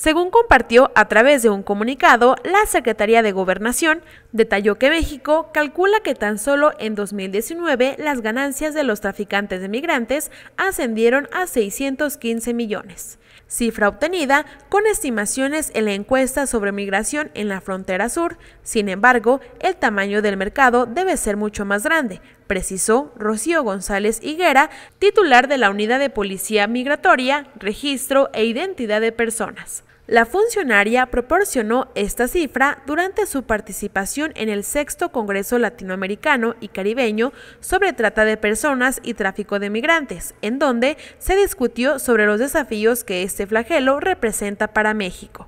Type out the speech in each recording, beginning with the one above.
Según compartió a través de un comunicado, la Secretaría de Gobernación detalló que México calcula que tan solo en 2019 las ganancias de los traficantes de migrantes ascendieron a 615 millones, cifra obtenida con estimaciones en la encuesta sobre migración en la frontera sur. Sin embargo, el tamaño del mercado debe ser mucho más grande, precisó Rocío González Higuera, titular de la Unidad de Policía Migratoria, Registro e Identidad de Personas. La funcionaria proporcionó esta cifra durante su participación en el sexto Congreso Latinoamericano y Caribeño sobre trata de personas y tráfico de migrantes, en donde se discutió sobre los desafíos que este flagelo representa para México.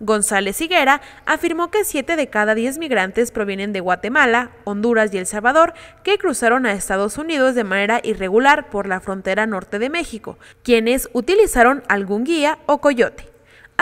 González Higuera afirmó que 7 de cada 10 migrantes provienen de Guatemala, Honduras y El Salvador, que cruzaron a Estados Unidos de manera irregular por la frontera norte de México, quienes utilizaron algún guía o coyote.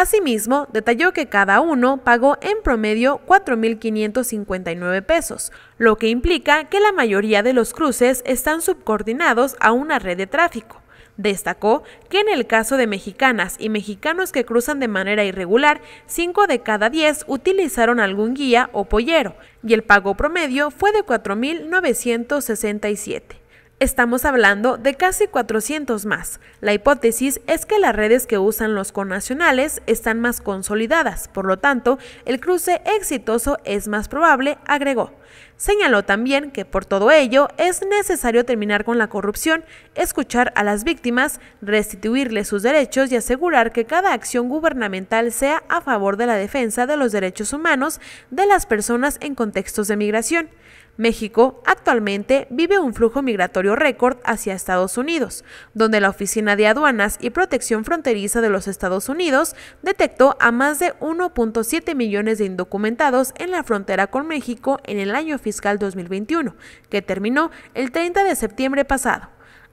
Asimismo, detalló que cada uno pagó en promedio 4.559 pesos, lo que implica que la mayoría de los cruces están subcoordinados a una red de tráfico. Destacó que en el caso de mexicanas y mexicanos que cruzan de manera irregular, 5 de cada 10 utilizaron algún guía o pollero, y el pago promedio fue de 4.967. Estamos hablando de casi 400 más. La hipótesis es que las redes que usan los connacionales están más consolidadas, por lo tanto, el cruce exitoso es más probable, agregó. Señaló también que por todo ello es necesario terminar con la corrupción, escuchar a las víctimas, restituirles sus derechos y asegurar que cada acción gubernamental sea a favor de la defensa de los derechos humanos de las personas en contextos de migración. México actualmente vive un flujo migratorio récord hacia Estados Unidos, donde la Oficina de Aduanas y Protección Fronteriza de los Estados Unidos detectó a más de 1.7 millones de indocumentados en la frontera con México en el año fiscal 2021, que terminó el 30 de septiembre pasado.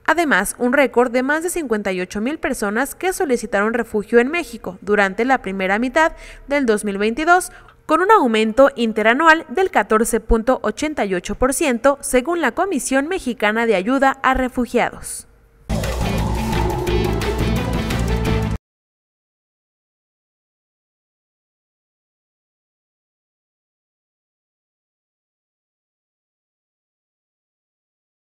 Además, un récord de más de 58 mil personas que solicitaron refugio en México durante la primera mitad del 2022, con un aumento interanual del 14.88% según la Comisión Mexicana de Ayuda a Refugiados.